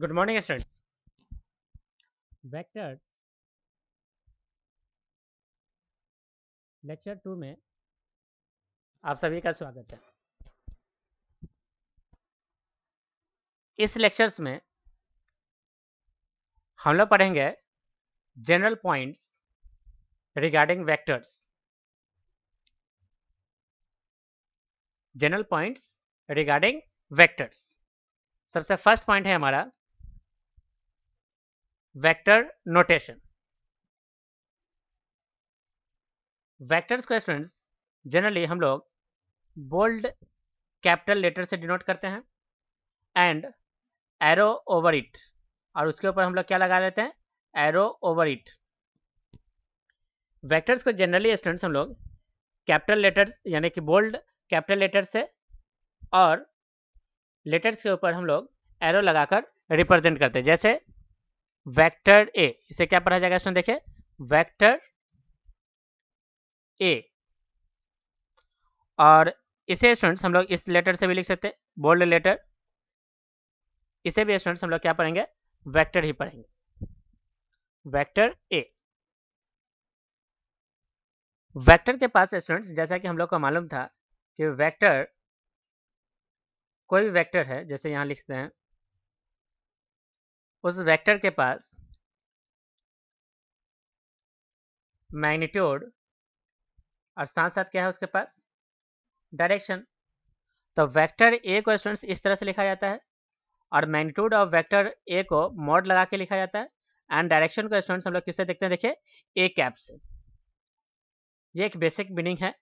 Good morning students vector lecture two में आप सभी का स्वागत है इस लेक्चर्स में हम लोग पढ़ेंगे general points regarding vectors general points regarding vectors सबसे फर्स्ट पॉइंट है हमारा वेक्टर नोटेशन वेक्टर्स को स्टूडेंट्स जनरली हम लोग बोल्ड कैपिटल लेटर से डिनोट करते हैं एंड एरो ओवर इट और उसके ऊपर हम लोग क्या लगा देते हैं एरो ओवर इट वेक्टर्स को जनरली स्टूडेंट्स हम लोग कैपिटल लेटर्स यानी कि बोल्ड कैपिटल लेटर से और लेटर्स के ऊपर हम लोग एरो लगाकर रिप्रेजेंट करते हैं जैसे वेक्टर ए इसे क्या पढ़ा जाएगा इसमें देखिए वेक्टर ए और इसे स्टूडेंट्स हम लोग इस लेटर से भी लिख सकते हैं बोल्ड लेटर इसे भी स्टूडेंट्स हम लोग क्या पढ़ेंगे वेक्टर ही पढ़ेंगे वेक्टर ए वेक्टर के पास स्टूडेंट्स जैसा कि हम लोग को मालूम था कि वेक्टर कोई भी वेक्टर है जैसे यहां लिखते हैं उस वेक्टर के पास मैग्नीट्यूड और साथ साथ क्या है उसके पास डायरेक्शन तो वेक्टर ए को स्टूडेंट्स इस तरह से लिखा जाता है और मैग्नीट्यूड ऑफ वेक्टर ए को मोड लगा के लिखा जाता है एंड डायरेक्शन को स्टूडेंट्स हम लोग किससे देखते हैं देखिए ए कैप से ये एक बेसिक मीनिंग है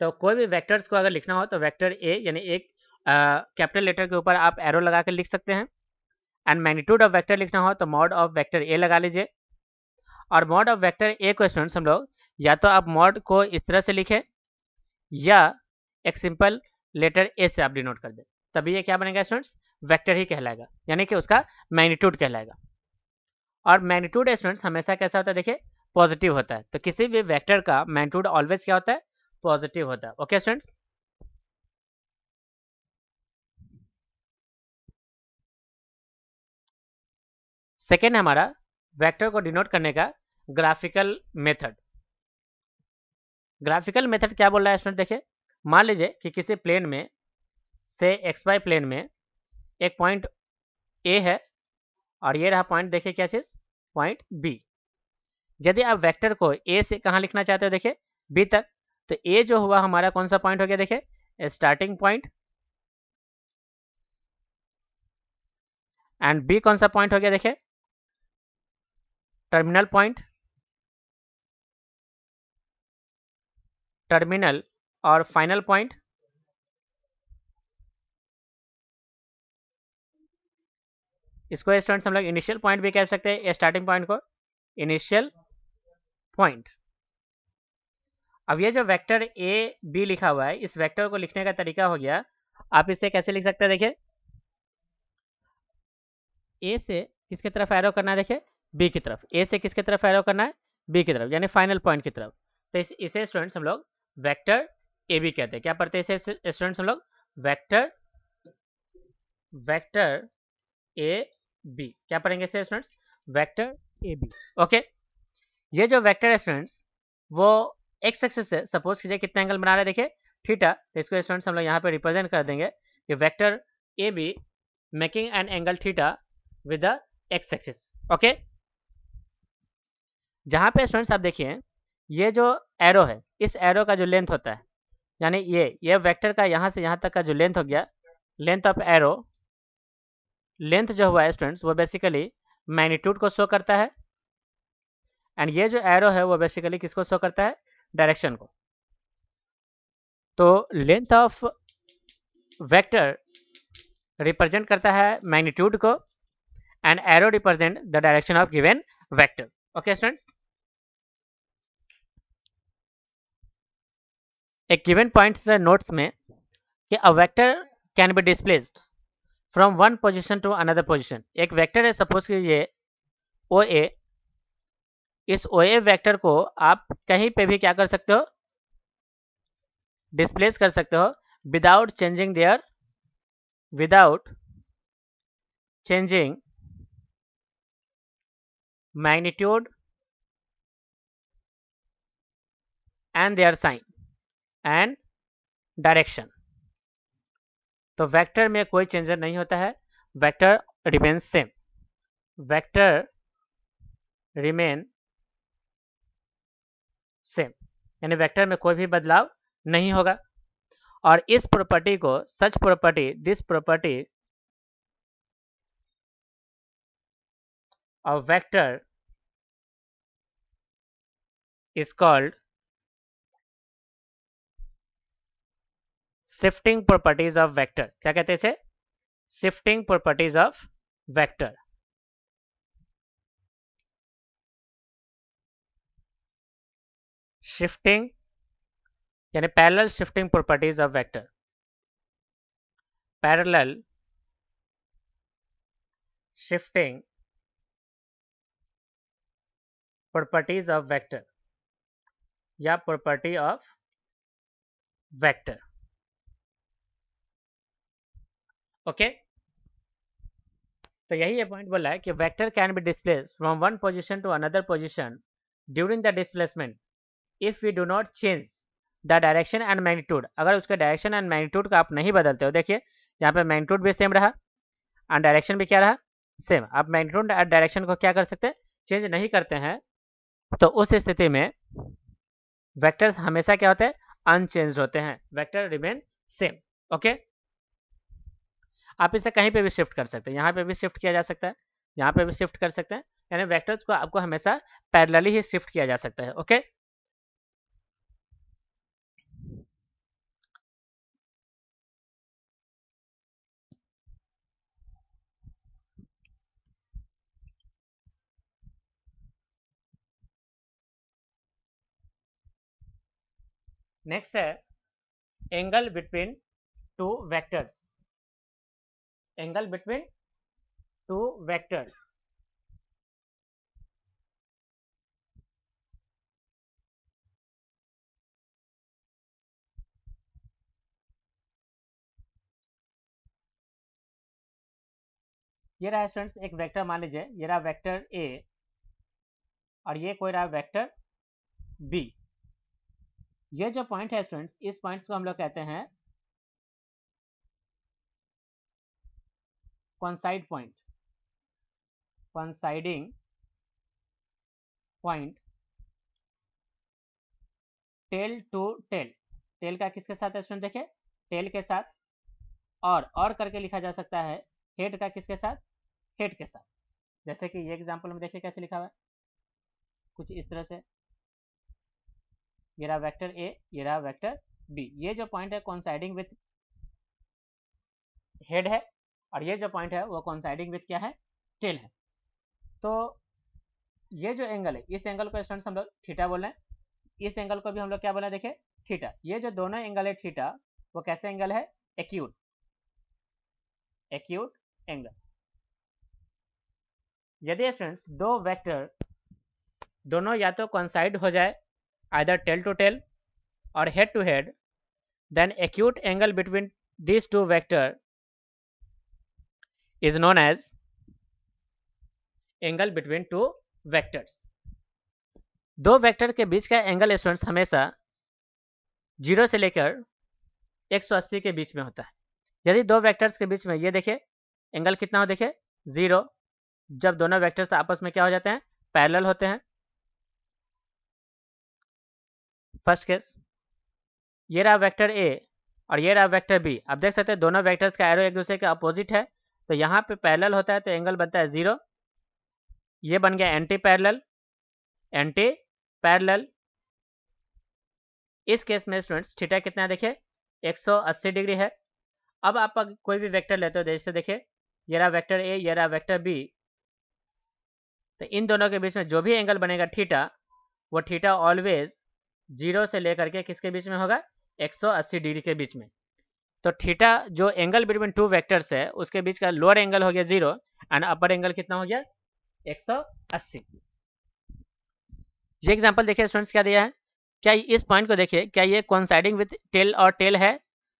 तो कोई भी वेक्टर्स को अगर लिखना हो तो वेक्टर ए यानी एक कैपिटल लेटर के ऊपर आप एरो लगा के लिख सकते हैं एंड मैग्नीट्यूड ऑफ वैक्टर लिखना हो तो मॉड ऑफ वैक्टर ए लगा लीजिए और मॉड ऑफ वैक्टर ए को स्टूडेंट्स हम लोग या तो आप मॉड को इस तरह से लिखें या एक सिंपल लेटर ए से आप डिनोट कर दें तभी ये क्या बनेगा स्टूडेंट्स वेक्टर ही कहलाएगा यानी कि उसका मैग्नीट्यूड कहलाएगा और मैग्नीट्यूड स्टूडेंट्स हमेशा कैसा होता है देखिए पॉजिटिव होता है तो किसी भी वेक्टर का मैग्नीट्यूड ऑलवेज क्या होता है पॉजिटिव होता है ओके स्टूडेंट्स सेकेंड है हमारा वैक्टर को डिनोट करने का ग्राफिकल मेथड ग्राफिकल मेथड क्या बोल रहा है स्टूडेंट देखिए मान लीजिए कि किसी प्लेन में से एक्स वाई प्लेन में एक पॉइंट ए है और ये रहा पॉइंट देखिए क्या चीज़ पॉइंट बी यदि आप वेक्टर को ए से कहाँ लिखना चाहते हो देखिए बी तक तो ए जो हुआ हमारा कौन सा पॉइंट हो गया देखिए स्टार्टिंग पॉइंट एंड बी कौन सा पॉइंट हो गया देखिए टर्मिनल पॉइंट टर्मिनल और फाइनल पॉइंट इसको स्टूडेंट्स हम लोग इनिशियल पॉइंट भी कह सकते हैं स्टार्टिंग पॉइंट को इनिशियल पॉइंट अब ये जो वेक्टर ए बी लिखा हुआ है इस वेक्टर को लिखने का तरीका हो गया आप इसे कैसे लिख सकते हैं देखिए ए से किसके तरफ एरो करना है देखिए बी की तरफ ए से किसके तरफ एरो करना है बी की तरफ यानी फाइनल पॉइंट की तरफ तो इस, इसे स्टूडेंट्स हम लोग वैक्टर ए बी कहते हैं क्या पढ़ते हैं इसे स्टूडेंट्स हम लोग वैक्टर वैक्टर ए बी क्या पढ़ेंगे इसे students vector A B okay ये जो वैक्टर है स्टूडेंट्स वो एक्स एक्सेस से सपोज कीजिए कितना एंगल बना रहे देखिए थीटा तो इसको स्टूडेंट्स हम लोग यहाँ पे रिप्रेजेंट कर देंगे कि vector A B making an angle theta with the X axis okay जहाँ पे स्टूडेंट्स आप देखिए ये जो एरो है इस एरो का जो लेंथ होता है यानी ये ये वेक्टर का यहाँ से यहाँ तक का जो लेंथ हो गया लेंथ ऑफ एरो लेंथ जो हुआ है स्टूडेंट्स वो बेसिकली मैग्नीट्यूड को शो करता है एंड ये जो एरो है वो बेसिकली किसको शो करता है डायरेक्शन को तो लेंथ ऑफ वेक्टर रिप्रेजेंट करता है मैग्नीट्यूड को and arrow represent the direction of given vector okay students a given point notes में कि a vector can be displaced from one position to another position एक vector है suppose ये O ए इस ओ ए vector को आप कहीं पे भी क्या कर सकते हो डिस्प्लेस कर सकते हो without changing their without changing magnitude and their sign and direction तो वेक्टर में कोई चेंजर नहीं होता है vector remain same vector remain same यानी वेक्टर में कोई भी बदलाव नहीं होगा और इस प्रॉपर्टी को सच प्रॉपर्टी दिस प्रॉपर्टी और vector is called shifting properties of vector क्या कहते हैं इसे shifting properties of vector shifting यानी parallel shifting properties of vector parallel shifting properties of vector या प्रॉपर्टी ऑफ वेक्टर ओके तो यही पॉइंट बोला है कि vector can be displace from one position to another position during the displacement if you do not change the direction and magnitude अगर उसके direction and magnitude का आप नहीं बदलते हो देखिए यहाँ पे मैग्नीट्यूड भी सेम रहा एंड डायरेक्शन भी क्या रहा सेम आप मैग्नीट्यूड एंड डायरेक्शन को क्या कर सकते हैं चेंज नहीं करते हैं तो उस स्थिति में वैक्टर्स हमेशा क्या होते हैं अनचेंज होते हैं वैक्टर रिमेन सेम ओके आप इसे कहीं पे भी शिफ्ट कर सकते हैं यहाँ पे भी शिफ्ट किया जा सकता है यहाँ पे भी शिफ्ट कर सकते हैं यानी वेक्टर्स को आपको हमेशा पैरेलली ही शिफ्ट किया जा सकता है ओके नेक्स्ट है angle between two vectors angle between two vectors. ये रहा है स्टूडेंट्स एक वेक्टर मान लीजिए ये रहा वेक्टर ए और ये कोई रहा वेक्टर बी ये जो पॉइंट है स्टूडेंट्स इस पॉइंट को हम लोग कहते हैं coincide point coinciding point tail to tail tail का किसके साथ है स्टूडेंट देखे टेल के साथ और और करके लिखा जा सकता है हेड का किसके साथ हेड के साथ जैसे कि ये एग्जांपल में देखिए कैसे लिखा हुआ है कुछ इस तरह से ये रहा वेक्टर ए ये रहा वेक्टर बी ये जो पॉइंट है कॉन्साइडिंग विथ हेड है और ये जो पॉइंट है वो कॉन्साइडिंग विथ क्या है टेल है तो ये जो एंगल है इस एंगल को स्टूडेंट्स हम लोग थीटा बोल रहे हैं इस एंगल को भी हम लोग क्या बोले देखे थीटा ये जो दोनों एंगल है थीटा वो कैसे एंगल है एक्यूट एक्यूट एंगल यदि स्टूडेंट्स दो वेक्टर दोनों या तो कॉन्साइड हो जाए आइदर टेल टू टेल और head to head then acute angle between this two vector is known as angle between two vectors दो वेक्टर के बीच का एंगल स्टूडेंट्स हमेशा जीरो से लेकर 180 के बीच में होता है यदि दो वेक्टर्स के बीच में ये देखे एंगल कितना हो देखे जीरो जब दोनों वेक्टर्स आपस में क्या हो जाते हैं पैरेलल होते हैं फर्स्ट केस ये रहा वेक्टर ए और ये रहा वेक्टर बी आप देख सकते हैं दोनों वेक्टर्स का एरो एक दूसरे के अपोजिट है तो यहाँ पे पैरेलल होता है तो एंगल बनता है ज़ीरो ये बन गया एंटी पैरेलल एंटी पैरेलल इस केस में स्टूडेंट्स थीटा कितना है देखिए 180 डिग्री है अब आप कोई भी वेक्टर लेते हो तो जैसे देखिए ये रहा वेक्टर ए ये रहा वेक्टर बी तो इन दोनों के बीच में जो भी एंगल बनेगा थीटा वो थीटा ऑलवेज जीरो से लेकर के किसके बीच में होगा एक डिग्री के बीच में तो थीटा जो एंगल बिटवीन टू वेक्टर्स है उसके बीच का लोअर एंगल हो गया जीरो एंड अपर एंगल कितना हो गया 180 ये एग्जांपल देखिए स्टूडेंट्स क्या दिया है क्या इस पॉइंट को देखिए क्या ये कॉन्साइडिंग विथ टेल और टेल है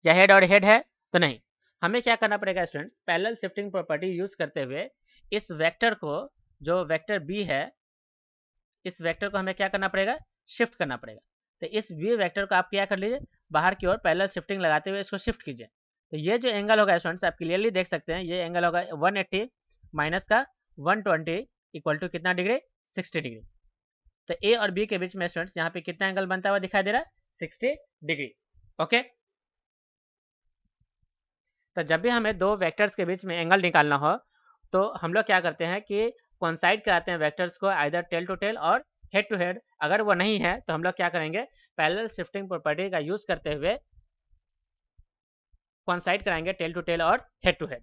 या हेड और हेड है तो नहीं हमें क्या करना पड़ेगा students parallel shifting property use करते हुए इस वेक्टर को जो वेक्टर बी है इस वेक्टर को हमें क्या करना पड़ेगा शिफ्ट करना पड़ेगा तो इस बी वेक्टर को आप क्या कर लीजिए बाहर की ओर पहले शिफ्टिंग लगाते हुए इसको शिफ्ट कीजिए तो ये जो एंगल होगा स्टूडेंट्स आप क्लियरली देख सकते हैं ये एंगल होगा 180 माइनस का 120 इक्वल टू कितना डिग्री 60 डिग्री तो ए और बी के बीच में स्टूडेंट्स यहाँ पे कितना एंगल बनता हुआ दिखाई दे रहा है सिक्सटी डिग्री ओके तो जब भी हमें दो वेक्टर्स के बीच में एंगल निकालना हो तो हम लोग क्या करते हैं कि कॉन्साइड कराते हैं वेक्टर्स को आइधर टेल टू टेल और हेड टू हेड अगर वो नहीं है तो हम लोग क्या करेंगे पैरेलल शिफ्टिंग प्रॉपर्टी का यूज करते हुए कॉन्साइड कराएंगे टेल टू टेल और हेड टू हेड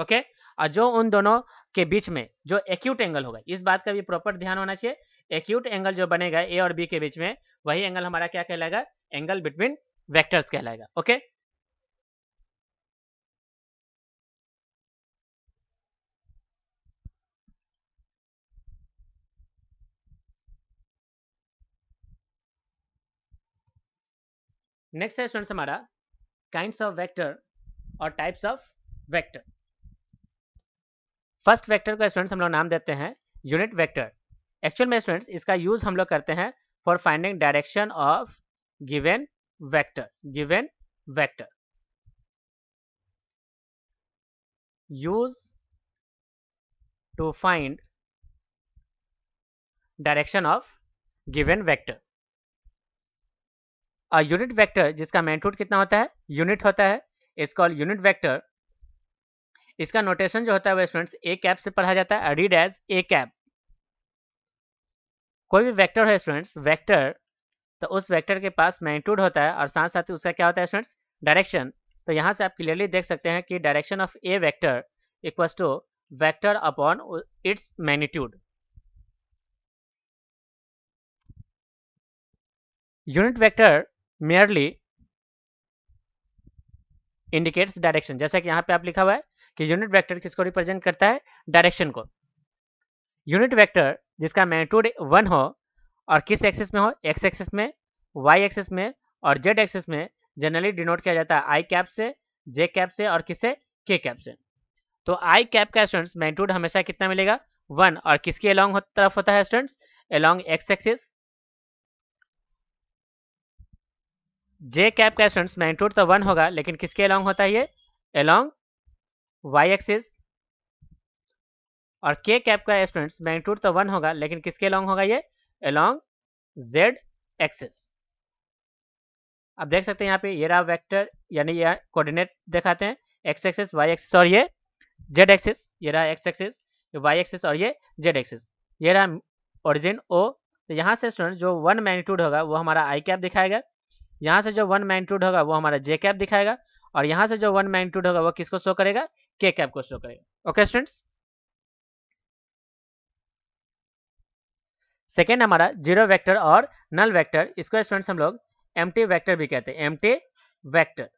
ओके और जो उन दोनों के बीच में जो एक्यूट एंगल होगा इस बात का भी प्रॉपर ध्यान होना चाहिए एक्यूट एंगल जो बनेगा ए और बी के बीच में वही एंगल हमारा क्या कहलाएगा एंगल बिटवीन वेक्टर्स कहलाएगा ओके नेक्स्ट है स्टूडेंट्स हमारा काइंड्स ऑफ वेक्टर और types of vector first vector का स्टूडेंट्स हम लोग नाम देते हैं यूनिट वेक्टर एक्चुअल में स्टूडेंट्स इसका यूज हम लोग करते हैं for finding direction of given vector given vector use to find direction of given vector unit vector जिसका मैंट्रूट कितना होता है यूनिट होता है इस कॉल यूनिट वेक्टर इसका नोटेशन जो होता है वो स्टूडेंट्स ए कैप से पढ़ा जाता है रीड एज ए कैप कोई भी वेक्टर है स्टूडेंट्स वेक्टर तो उस वेक्टर के पास मैंट्रूड होता है और साथ साथ उसका क्या होता है स्टूडेंट्स डायरेक्शन तो यहाँ से आप क्लियरली देख सकते हैं कि direction of a vector equals to vector upon its magnitude unit vector merely indicates direction जैसा कि यहां पे आप लिखा हुआ है कि यूनिट वेक्टर किसको रिप्रेजेंट करता है डायरेक्शन को यूनिट वेक्टर जिसका मैग्नीट्यूड वन हो और किस एक्सिस में हो एक्स एक्सिस में वाई एक्सिस में और जेड एक्सिस में जनरली डिनोट किया जाता है आई कैप से जे कैप से और किससे के कैप से तो आई कैप का स्टूडेंट्स मैग्नीट्यूड हमेशा कितना मिलेगा वन और किसके अलॉन्ग तरफ होता है students along x axis j cap का स्टूडेंट्स मैग्नीट्यूड तो वन होगा लेकिन किसके अलॉन्ग होता है ये अलॉन्ग वाई एक्सिस और के कैप का स्टूडेंट्स मैग्नीट्यूड तो वन होगा लेकिन किसके अलॉन्ग होगा ये अलॉन्ग जेड एक्सिस अब देख सकते हैं यहाँ पे ये रहा वेक्टर यानी ये कोऑर्डिनेट दिखाते हैं एक्स एक्सिस वाई एक्सिस और ये जेड एक्सिस ये रहा एक्स एक्सिस वाई एक्सिस और ये जेड एक्सिस ये रहा ओरिजिन ओ तो यहाँ से स्टूडेंट जो वन मैग्नीट्यूड होगा वो हमारा आई कैप दिखाएगा यहाँ से जो वन मैग्नीट्यूड होगा वो हमारा जे कैप दिखाएगा और यहाँ से जो वन मैग्नीट्यूड होगा वो किसको शो करेगा के कैप को शो करेगा ओके स्टूडेंट्स सेकेंड हमारा जीरो वेक्टर और नल वेक्टर इसको स्टूडेंट्स हम लोग एम टी वैक्टर भी कहते हैं एम टी वैक्टर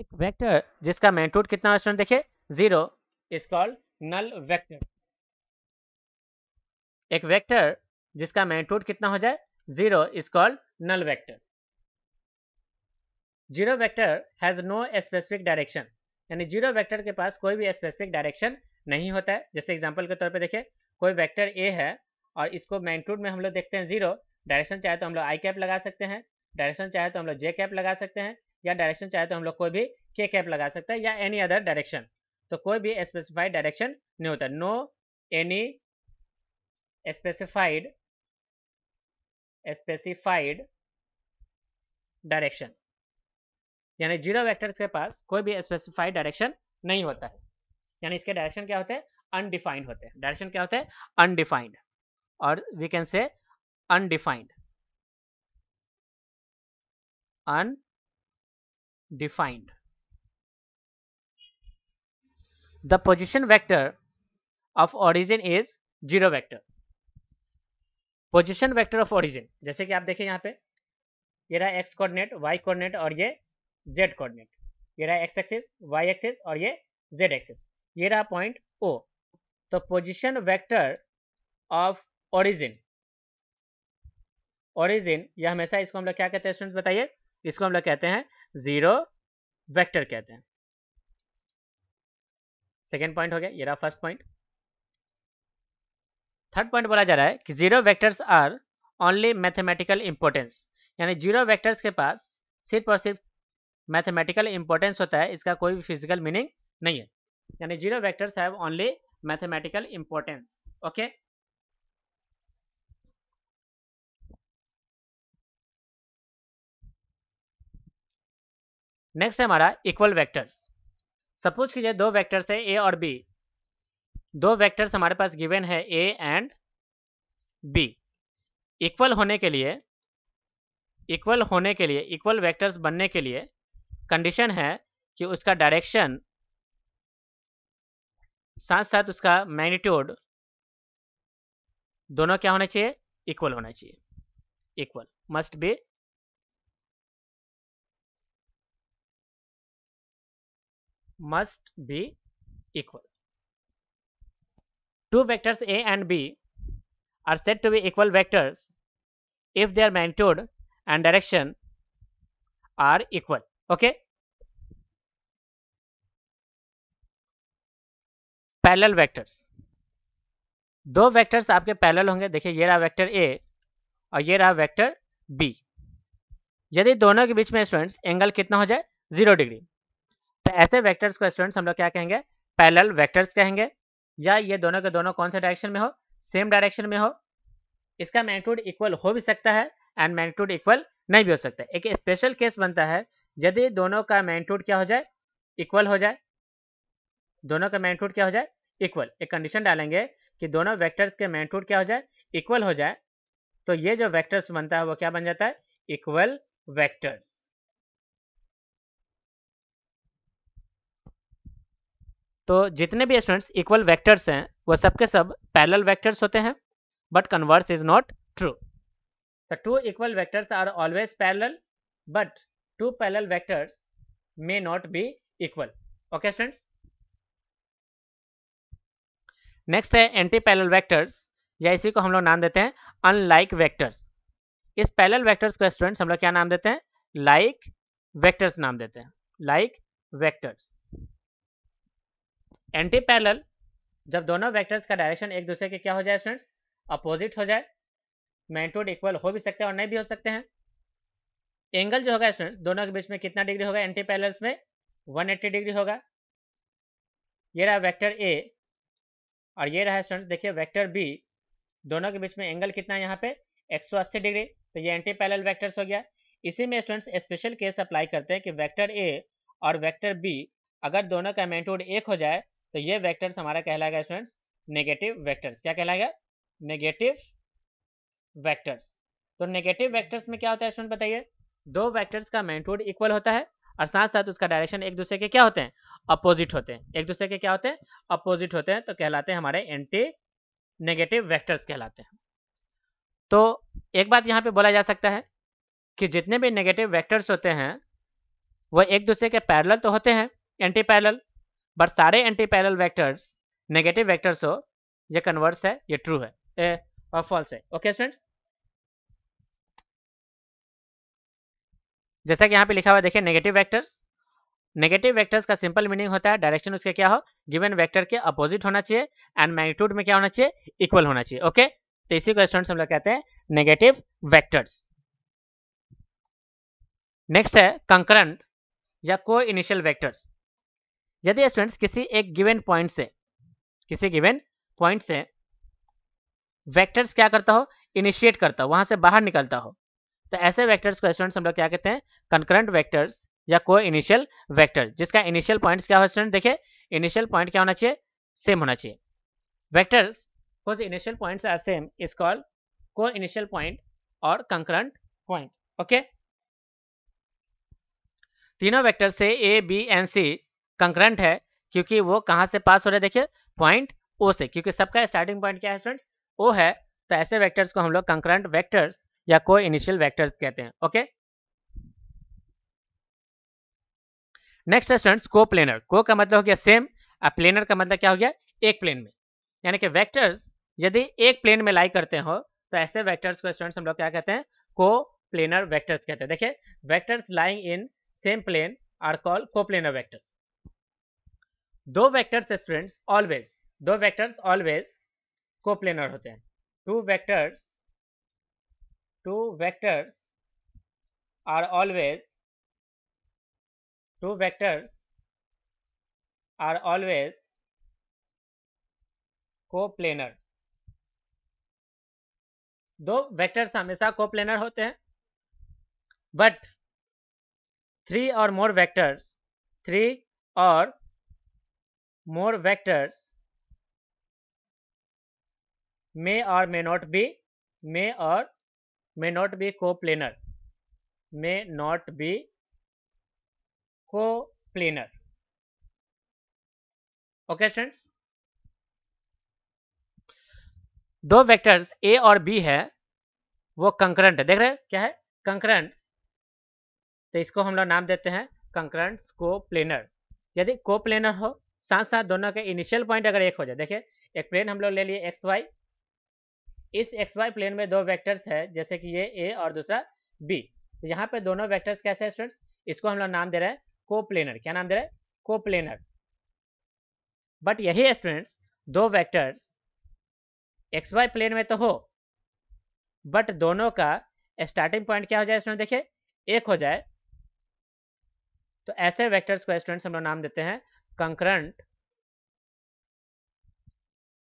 एक वेक्टर जिसका मैग्नीट्यूड कितना स्टूडेंट देखिए zero is called null vector एक वेक्टर जिसका मैग्नीट्यूड कितना हो जाए 0 is called null vector. 0 vector has no specific direction. यानी जीरो वेक्टर के पास कोई भी स्पेसिफिक डायरेक्शन नहीं होता है जैसे एग्जांपल के तौर पे देखिए कोई वेक्टर ए है और इसको मैग्नीट्यूड में हम लोग देखते हैं जीरो डायरेक्शन चाहे तो हम लोग आई कैप लगा सकते हैं डायरेक्शन चाहे तो हम लोग जे कैप लगा सकते हैं या डायरेक्शन चाहे तो हम लोग कोई भी के कैप लगा सकते हैं या एनी अदर डायरेक्शन तो कोई भी स्पेसिफाइड डायरेक्शन नहीं होता no any specified specified direction यानी जीरो वेक्टर्स के पास कोई भी स्पेसिफाइड डायरेक्शन नहीं होता है यानी इसके डायरेक्शन क्या होते हैं अनडिफाइंड होते हैं डायरेक्शन क्या होते हैं अनडिफाइंड और we can say undefined undefined the position vector of origin is zero vector position vector of origin जैसे कि आप देखें यहाँ पे ये रहा एक्स कोऑर्डिनेट वाई कोऑर्डिनेट और ये जेड कोऑर्डिनेट ये रहा एक्स एक्सिस वाई एक्सिस और ये जेड एक्सिस ये रहा पॉइंट ओ तो position vector of origin origin ये हमेशा इसको हम लोग क्या कहते हैं स्टूडेंट बताइए इसको हम लोग कहते हैं जीरो वैक्टर कहते हैं सेकेंड पॉइंट हो गया ये रहा फर्स्ट पॉइंट थर्ड पॉइंट बोला जा रहा है कि zero vectors are only mathematical importance यानी जीरो वेक्टर्स के पास सिर्फ और सिर्फ मैथमेटिकल इम्पोर्टेंस होता है इसका कोई भी फिजिकल मीनिंग नहीं है यानी zero vectors have only mathematical importance okay next है हमारा इक्वल वेक्टर्स सपोज कीजिए दो वेक्टर्स है ए और बी दो वेक्टर्स हमारे पास गिवन है ए एंड बी इक्वल होने के लिए इक्वल होने के लिए इक्वल वेक्टर्स बनने के लिए कंडीशन है कि उसका डायरेक्शन साथ साथ उसका मैग्नीट्यूड दोनों क्या होना चाहिए इक्वल होना चाहिए equal must be must be equal Two vectors A and B are said to be equal vectors if their magnitude and direction are equal. Okay. Parallel vectors. दो वेक्टर्स आपके पैरेलल होंगे देखिए ये रहा वेक्टर ए और ये रहा vector B यदि दोनों के बीच में स्टूडेंट्स एंगल कितना हो जाए जीरो डिग्री तो ऐसे वेक्टर्स को स्टूडेंट्स हम लोग क्या कहेंगे पैरेलल वेक्टर्स कहेंगे या ये दोनों के दोनों कौन से डायरेक्शन में हो सेम डायरेक्शन में हो इसका मैग्नीट्यूड इक्वल हो भी सकता है एंड मैग्नीट्यूड इक्वल नहीं भी हो सकता एक स्पेशल केस बनता है यदि दोनों का मैग्नीट्यूड क्या हो जाए इक्वल हो जाए दोनों का मैग्नीट्यूड क्या हो जाए इक्वल एक कंडीशन डालेंगे कि दोनों वेक्टर्स के मैग्नीट्यूड क्या हो जाए इक्वल हो जाए तो ये जो वेक्टर्स बनता है वो क्या बन जाता है इक्वल वेक्टर्स तो जितने भी स्टूडेंट्स इक्वल वेक्टर्स हैं वह सबके सब पैरल वेक्टर्स होते हैं but converse is not true the two equal vectors are always parallel but two parallel vectors may not be equal okay students next है एंटी पैरल वैक्टर्स या इसी को हम लोग नाम देते हैं अनलाइक वैक्टर्स इस पैरल वैक्टर्स को स्टूडेंट्स हम लोग क्या नाम देते हैं लाइक like वैक्टर्स नाम देते हैं like like vectors anti parallel जब दोनों वेक्टर्स का डायरेक्शन एक दूसरे के क्या हो जाए स्टूडेंट्स अपोजिट हो जाए मैंटूड इक्वल हो भी सकते हैं और नहीं भी हो सकते हैं एंगल जो होगा स्टूडेंट्स दोनों के बीच में कितना डिग्री होगा एंटी पैरल्स में एट्टी डिग्री होगा ये रहा वैक्टर ए और ये रहा स्टूडेंट्स देखिए वैक्टर बी दोनों के बीच में एंगल कितना है यहाँ पे अस्सी डिग्री तो ये एंटी पैरल वैक्टर्स हो गया इसी में स्टूडेंट्स स्पेशल केस अप्लाई करते हैं कि वेक्टर ए और वेक्टर बी अगर दोनों का मैंटूड एक हो जाए तो ये वेक्टर्स हमारा कहलाएगा स्टूडेंट्स नेगेटिव वेक्टर्स क्या कहलाएगा नेगेटिव वेक्टर्स तो नेगेटिव वेक्टर्स में क्या होता है स्टूडेंट बताइए दो वेक्टर्स का मैग्नीट्यूड इक्वल होता है और साथ साथ उसका डायरेक्शन एक दूसरे के क्या होते हैं अपोजिट होते हैं एक दूसरे के क्या होते हैं अपोजिट होते हैं तो कहलाते हैं हमारे एंटी नेगेटिव वेक्टर्स कहलाते हैं तो एक बात यहाँ पे बोला जा सकता है कि जितने भी नेगेटिव वेक्टर्स होते हैं वो एक दूसरे के पैरेलल तो होते हैं एंटी पैरेलल बट सारे anti parallel vectors negative vectors हो ये कन्वर्स है ये ट्रू है ए, और फॉल्स है ओके स्टूडेंट्स जैसा कि यहाँ पे लिखा हुआ देखिए नेगेटिव वेक्टर्स नेगेटिव वेक्टर्स का सिंपल मीनिंग होता है डायरेक्शन उसके क्या हो गिवन वेक्टर के अपोजिट होना चाहिए एंड मैग्नीट्यूड में क्या होना चाहिए इक्वल होना चाहिए ओके तो इसी को स्टूडेंट्स हम लोग कहते हैं नेगेटिव वेक्टर्स नेक्स्ट है कंकरेंट या को इनिशियल वैक्टर्स यदि स्टूडेंट्स किसी एक गिवन पॉइंट से किसी गिवन पॉइंट से वेक्टर्स क्या करता हो इनिशिएट करता हो वहां से बाहर निकलता हो तो ऐसे वेक्टर्स को स्टूडेंट्स हम लोग क्या कहते हैं कंकरेंट वैक्टर्स या को इनिशियल वैक्टर जिसका इनिशियल पॉइंट क्या हो स्टूडेंट देखिए इनिशियल पॉइंट क्या होना चाहिए सेम होना चाहिए vectors initial point are same is called को इनिशियल पॉइंट और कंकरंट पॉइंट ओके तीनों वेक्टर से A B and C concurrent है क्योंकि वो कहाँ से पास हो रहे देखिए पॉइंट ओ से क्योंकि सबका स्टार्टिंग पॉइंट क्या है स्टूडेंट्स ओ है तो ऐसे वेक्टर्स को हम लोग कंकरेंट वैक्टर्स या को इनिशियल वैक्टर्स कहते हैं ओके नेक्स्ट है स्टूडेंट्स को प्लेनर को का मतलब हो गया सेम और प्लेनर का मतलब क्या हो गया एक प्लेन में यानी कि वेक्टर्स यदि एक प्लेन में लाई करते हो तो ऐसे वेक्टर्स को स्टूडेंट्स हम लोग क्या कहते हैं को प्लेनर वेक्टर्स कहते हैं देखिए vectors lying in same plane are call coplanar vectors दो वेक्टर्स स्टूडेंट्स ऑलवेज दो वेक्टर्स ऑलवेज कोप्लेनर होते हैं two vectors two vectors are always two vectors are always coplanar दो वेक्टर्स हमेशा coplanar होते हैं but three or more vectors three or more vectors may or may not be may or may not be coplanar may not be coplanar okay students दो vectors A और B है वो concurrent है देख रहे हैं क्या है कंकरेंट तो इसको हम लोग नाम देते हैं कंकरेंट्स को प्लेनर यदि को प्लेनर हो साथ साथ दोनों के इनिशियल पॉइंट अगर एक हो जाए देखिए एक प्लेन हम लोग ले लिए एक्स वाई इस एक्स वाई प्लेन में दो वेक्टर्स है जैसे कि ये ए और दूसरा बी तो यहाँ पे दोनों वेक्टर्स कैसे स्टूडेंट्स इसको हम लोग नाम दे रहे हैं को प्लेनर क्या नाम दे रहे हैं को प्लेनर बट यही स्टूडेंट्स दो वेक्टर्स एक्स वाई प्लेन में तो हो बट दोनों का स्टार्टिंग पॉइंट क्या हो जाए स्टूडेंट देखिए एक हो जाए तो ऐसे वेक्टर्स को स्टूडेंट्स हम लोग नाम देते हैं concurrent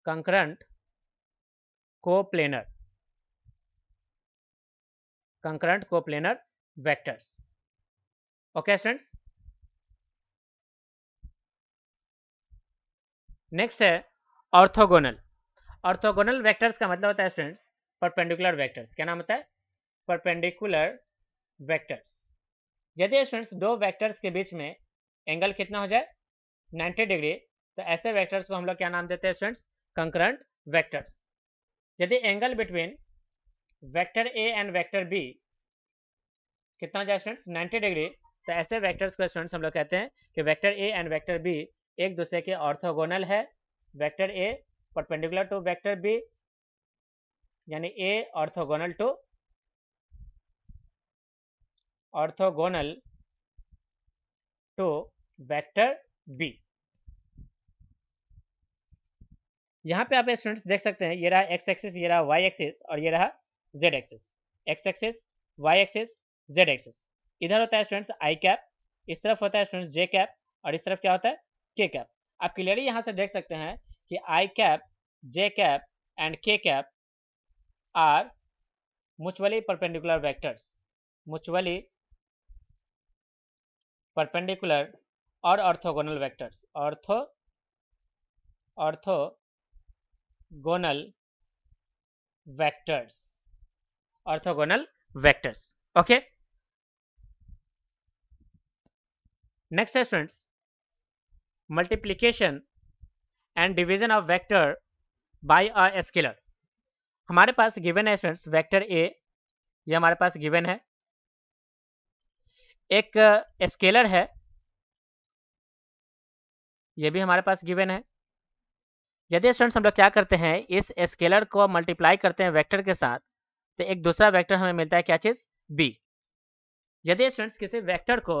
concurrent concurrent coplanar vectors ओके students नेक्स्ट है ऑर्थोगोनल ऑर्थोगोनल वेक्टर्स का मतलब होता है स्टूडेंट्स परपेंडिकुलर वेक्टर्स क्या नाम होता है परपेंडिकुलर वेक्टर्स यदि स्टूडेंट्स दो वेक्टर्स के बीच में एंगल कितना हो जाए 90 डिग्री तो ऐसे वेक्टर्स को हम लोग क्या नाम देते हैं स्टूडेंट्स कंकरंट वेक्टर्स यदि angle between vector A and vector B कितना जाए स्टूडेंट्स नाइन्टी डिग्री तो ऐसे वैक्टर्स को स्टूडेंट्स हम लोग कहते हैं कि vector A and vector B एक दूसरे के ऑर्थोगोनल है vector A perpendicular to vector B यानी A orthogonal to orthogonal to vector B यहां पे आप स्टूडेंट्स देख सकते हैं ये रहा एक्स एक्सेस ये रहा वाई एक्सेस और ये रहा z axis x axis y axis z axis इधर होता है स्टूडेंट्स आई कैप इस तरफ होता है स्टूडेंट्स जे कैप और इस तरफ क्या होता है के कैप आप क्लियरली यहां से देख सकते हैं कि i cap j cap and k cap are mutually perpendicular vectors mutually perpendicular और orthogonal vectors ortho orthogonal vectors orthogonal vectors okay next है students multiplication and division of vector by a scalar हमारे पास given है students vector A ये हमारे पास given है एक स्केलर है ये भी हमारे पास गिवन है यदि स्टूडेंट्स हम लोग क्या करते हैं इस स्केलर को मल्टीप्लाई करते हैं वेक्टर के साथ तो एक दूसरा वेक्टर हमें मिलता है क्या चीज़ बी यदि स्टूडेंट्स किसी वेक्टर को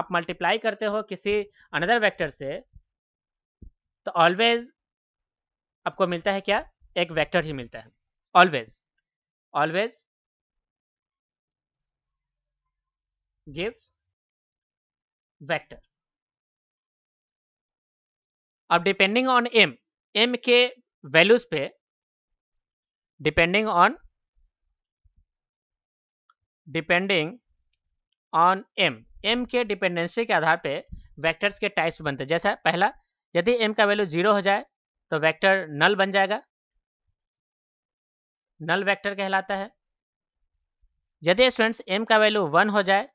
आप मल्टीप्लाई करते हो किसी अनदर वेक्टर से तो ऑलवेज आपको मिलता है क्या एक वेक्टर ही मिलता है ऑलवेज ऑलवेज गिव्स वेक्टर अब डिपेंडिंग ऑन एम एम के वैल्यूज पे depending on depending on m m के डिपेंडेंसी के आधार पे वेक्टर्स के टाइप्स बनते हैं जैसा पहला यदि एम का वैल्यू जीरो हो जाए तो वेक्टर नल बन जाएगा नल वेक्टर कहलाता है यदि स्टूडेंट्स एम का वैल्यू वन हो जाए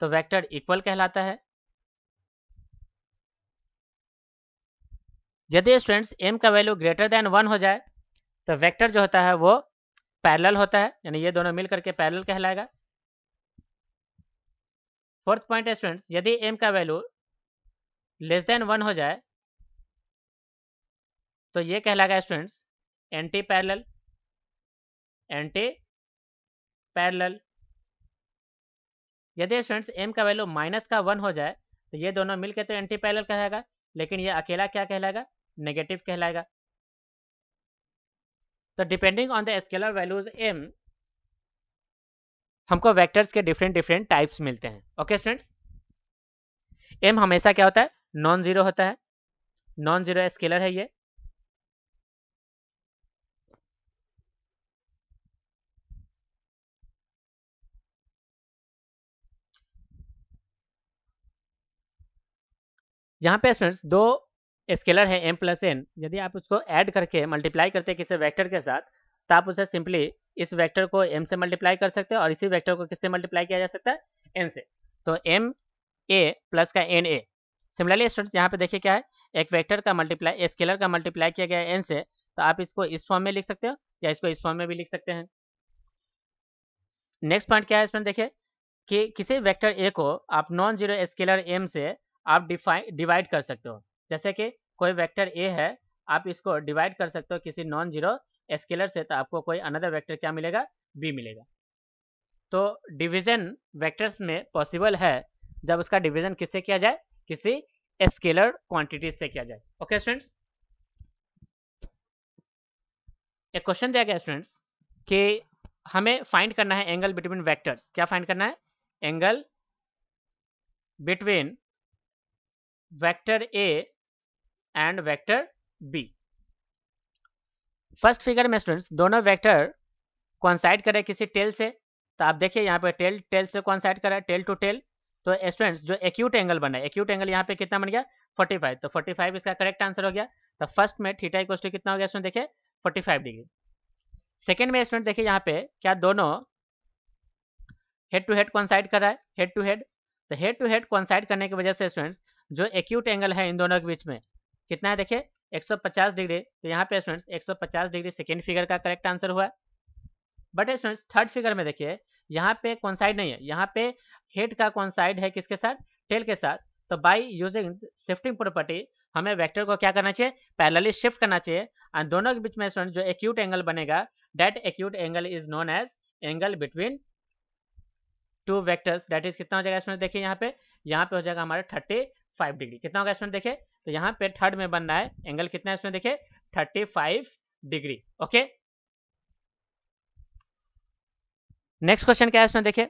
तो वेक्टर इक्वल कहलाता है यदि स्टूडेंट्स एम का वैल्यू ग्रेटर देन वन हो जाए तो वेक्टर जो होता है वो पैरेलल होता है यानी ये दोनों मिल करके पैरेलल कहलाएगा फोर्थ पॉइंट स्टूडेंट्स यदि एम का वैल्यू लेस देन वन हो जाए तो ये कहलाएगा students anti parallel anti parallel यदि स्टूडेंट्स एम का वैल्यू माइनस का वन हो जाए तो ये दोनों मिलकर तो एंटी पैरेलल कहलाएगा लेकिन ये अकेला क्या कहलाएगा नेगेटिव कहलाएगा तो depending on the scalar values m हमको वेक्टर्स के डिफरेंट डिफरेंट टाइप्स मिलते हैं ओके स्टूडेंट्स एम हमेशा क्या होता है नॉन जीरो होता है नॉन जीरो स्केलर है ये यहां पे स्टूडेंट्स दो स्केलर है एम प्लस एन यदि आप उसको ऐड करके मल्टीप्लाई करते हैं किसी वेक्टर के साथ तो आप उसे सिंपली इस वेक्टर को एम से मल्टीप्लाई कर सकते हैं और इसी वेक्टर को किससे मल्टीप्लाई किया जा सकता है एन से तो एम ए प्लस का एन ए सिमिलरली स्टूडेंट्स यहाँ पे देखिए क्या है एक वेक्टर का मल्टीप्लाई स्केलर का मल्टीप्लाई किया गया है एन से तो आप इसको इस फॉर्म में लिख सकते हो या इसको इस फॉर्म में भी लिख सकते हैं नेक्स्ट पॉइंट क्या है इसमें देखिए कि किसी वेक्टर ए को आप नॉन जीरो स्केलर एम से आप डिफाइन डिवाइड कर सकते हो जैसे कि कोई वेक्टर ए है आप इसको डिवाइड कर सकते हो किसी नॉन जीरो स्केलर से तो आपको कोई अनदर वेक्टर क्या मिलेगा बी मिलेगा तो डिवीजन वेक्टर्स में पॉसिबल है जब उसका डिवीजन किससे किया जाए किसी स्केलर क्वांटिटीज से किया जाए ओके स्टूडेंट्स एक क्वेश्चन दिया गया स्टूडेंट्स कि हमें फाइंड करना है एंगल बिटवीन वेक्टर्स क्या फाइंड करना है angle between vector A and vector B first figure में स्टूडेंट्स दोनों वेक्टर कॉन्साइड करे किसी टेल से तो आप देखिए यहाँ पे टेल टेल से कॉन्साइड करा टेल टू टेल तो स्टूडेंट्स जो एक्यूट एंगल बना एक्यूट एंगल यहाँ पे कितना बन गया 45 तो 45 इसका करेक्ट आंसर हो गया तो फर्स्ट में थीटा इक्वल टू कितना हो गया स्टूडेंट देखिए 45 डिग्री सेकंड में स्टूडेंट देखिए यहाँ पे क्या दोनों हेड टू हेड कॉन्साइड कर रहा है हेड टू हेड तो हेड टू हेड कॉन्साइड करने की वजह से स्टूडेंट्स जो एक्यूट एंगल है इन दोनों के बीच में कितना है देखिए 150 डिग्री तो यहाँ पे स्टूडेंट्स 150 डिग्री सेकेंड फिगर का करेक्ट आंसर हुआ बट स्टूडेंट्स थर्ड फिगर में देखिए यहाँ पे कौन साइड नहीं है यहाँ पे हेड का कौन साइड है किसके साथ टेल के साथ तो बाई यूजिंग शिफ्टिंग प्रॉपर्टी हमें वैक्टर को क्या करना चाहिए पैरलली शिफ्ट करना चाहिए और दोनों के बीच में स्टूडेंट जो एक्यूट एंगल बनेगा that acute angle is known as angle between two vectors that is कितना हो जाएगा स्टूडेंट देखिए यहाँ पे यहाँ पे हो जाएगा हमारा थर्टी फाइव डिग्री कितना होगा स्टूडेंट देखिए तो यहाँ पे थर्ड में बन रहा है एंगल कितना है इसमें देखिए thirty five degree okay next question क्या है इसमें देखिए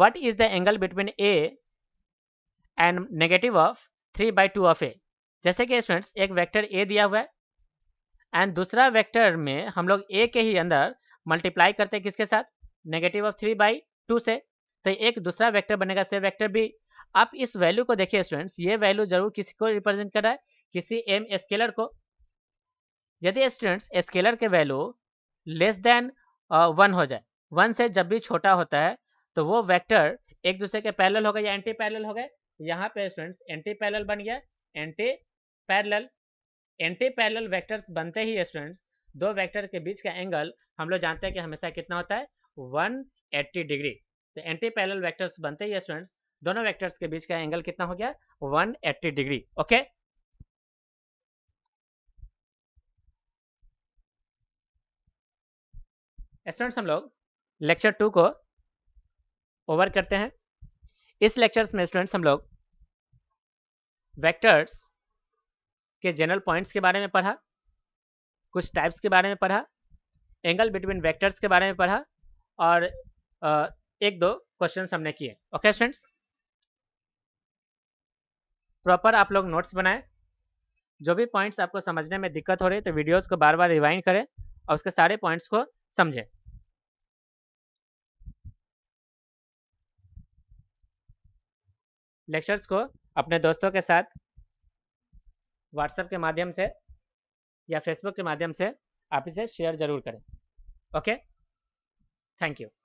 what is the angle between A and negative of three by two of A जैसे कि स्टूडेंट्स एक वेक्टर ए दिया हुआ है एंड दूसरा वेक्टर में हम लोग ए के ही अंदर मल्टीप्लाई करते हैं किसके साथ negative of three by two से तो एक दूसरा वेक्टर बनेगा से वेक्टर भी आप इस वैल्यू को देखिए स्टूडेंट्स ये वैल्यू जरूर किसी को रिप्रेजेंट कर रहा है किसी एम स्केलर को यदि स्टूडेंट्स स्केलर के वैल्यू लेस देन वन हो जाए वन से जब भी छोटा होता है तो वो वेक्टर एक दूसरे के पैरेलल हो गए या एंटी पैरेलल हो गए यहाँ पे स्टूडेंट्स एंटी पैरेलल बन गया anti parallel anti parallel vectors बनते ही स्टूडेंट्स दो वेक्टर के बीच का एंगल हम लोग जानते हैं कि हमेशा कितना होता है एट्टी डिग्री तो एंटी पैरेलल वेक्टर्स बनते ही स्टूडेंट्स दोनों वेक्टर्स के बीच का एंगल कितना हो गया 180 डिग्री ओके स्टूडेंट्स हम लोग लेक्चर टू को ओवर करते हैं इस लेक्चर्स में स्टूडेंट्स हम लोग वेक्टर्स के जनरल पॉइंट्स के बारे में पढ़ा कुछ टाइप्स के बारे में पढ़ा एंगल बिटवीन वेक्टर्स के बारे में पढ़ा और एक दो क्वेश्चन हमने किए ओके स्टूडेंट्स प्रॉपर आप लोग नोट्स बनाएं जो भी पॉइंट्स आपको समझने में दिक्कत हो रही है तो वीडियोस को बार बार रिवाइंड करें और उसके सारे पॉइंट्स को समझें लेक्चर्स को अपने दोस्तों के साथ व्हाट्सएप के माध्यम से या फेसबुक के माध्यम से आप इसे शेयर ज़रूर करें ओके थैंक यू